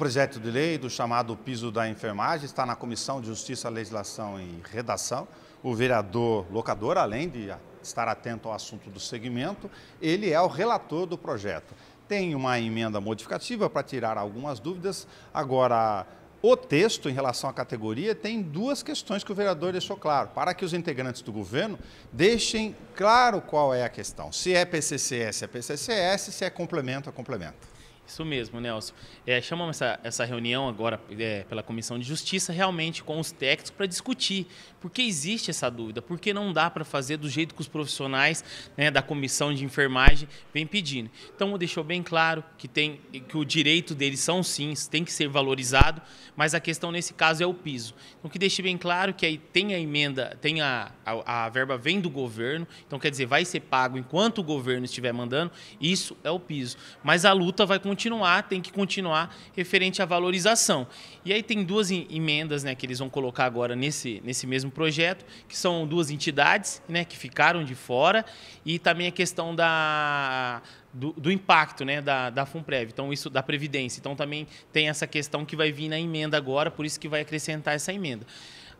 projeto de lei do chamado piso da enfermagem está na Comissão de Justiça, Legislação e Redação. O vereador locador, além de estar atento ao assunto do segmento, ele é o relator do projeto. Tem uma emenda modificativa para tirar algumas dúvidas. Agora, o texto, em relação à categoria, tem duas questões que o vereador deixou claro, para que os integrantes do governo deixem claro qual é a questão. Se é PCCS, é PCCS, se é complemento, é complemento. Isso mesmo, Nelson. É, chamamos essa, essa reunião agora é, pela Comissão de Justiça realmente com os técnicos para discutir por que existe essa dúvida, por que não dá para fazer do jeito que os profissionais né, da Comissão de Enfermagem vem pedindo. Então, deixou bem claro que, tem, que o direito deles são sim, tem que ser valorizado, mas a questão nesse caso é o piso. Então, que deixe bem claro que aí tem a emenda, tem a, a, a verba vem do governo, então quer dizer, vai ser pago enquanto o governo estiver mandando, isso é o piso. Mas a luta vai continuar continuar, tem que continuar referente à valorização. E aí tem duas emendas né, que eles vão colocar agora nesse, nesse mesmo projeto, que são duas entidades né, que ficaram de fora, e também a questão da, do, do, impacto né, da, da FUNPREV, então isso da Previdência. Então também tem essa questão que vai vir na emenda agora, por isso que vai acrescentar essa emenda.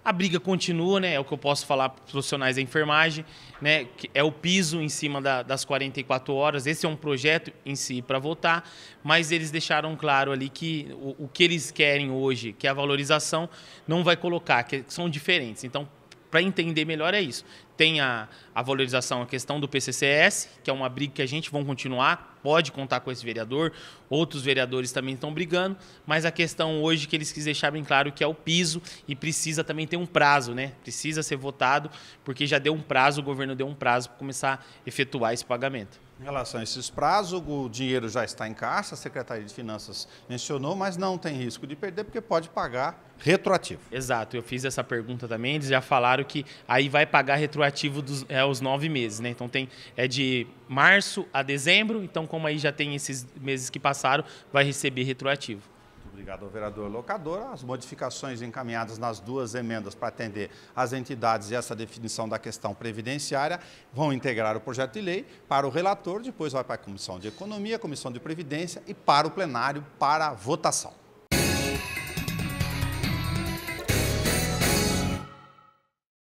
A briga continua, né? É o que eu posso falar para os profissionais da enfermagem, né? É o piso em cima da, das 44 horas. Esse é um projeto em si para votar, mas eles deixaram claro ali que o, o, que eles querem hoje, que é a valorização, não vai colocar, que são diferentes. Então, para entender melhor é isso. Tem a, a valorização, a questão do PCCS, que é uma briga que a gente vai continuar, pode contar com esse vereador, outros vereadores também estão brigando, mas a questão hoje que eles quis deixar bem claro que é o piso e precisa também ter um prazo, né? Precisa ser votado, porque já deu um prazo, o governo deu um prazo para começar a efetuar esse pagamento. Em relação a esses prazos, o dinheiro já está em caixa, a Secretaria de Finanças mencionou, mas não tem risco de perder porque pode pagar retroativo. Exato, eu fiz essa pergunta também, eles já falaram que aí vai pagar retroativo dos, é, os nove meses, né? Então tem é de março a dezembro, então como aí já tem esses meses que passaram, vai receber retroativo. Obrigado ao vereador locador. As modificações encaminhadas nas duas emendas para atender as entidades e essa definição da questão previdenciária vão integrar o projeto de lei para o relator, depois vai para a Comissão de Economia, Comissão de Previdência e para o plenário para votação.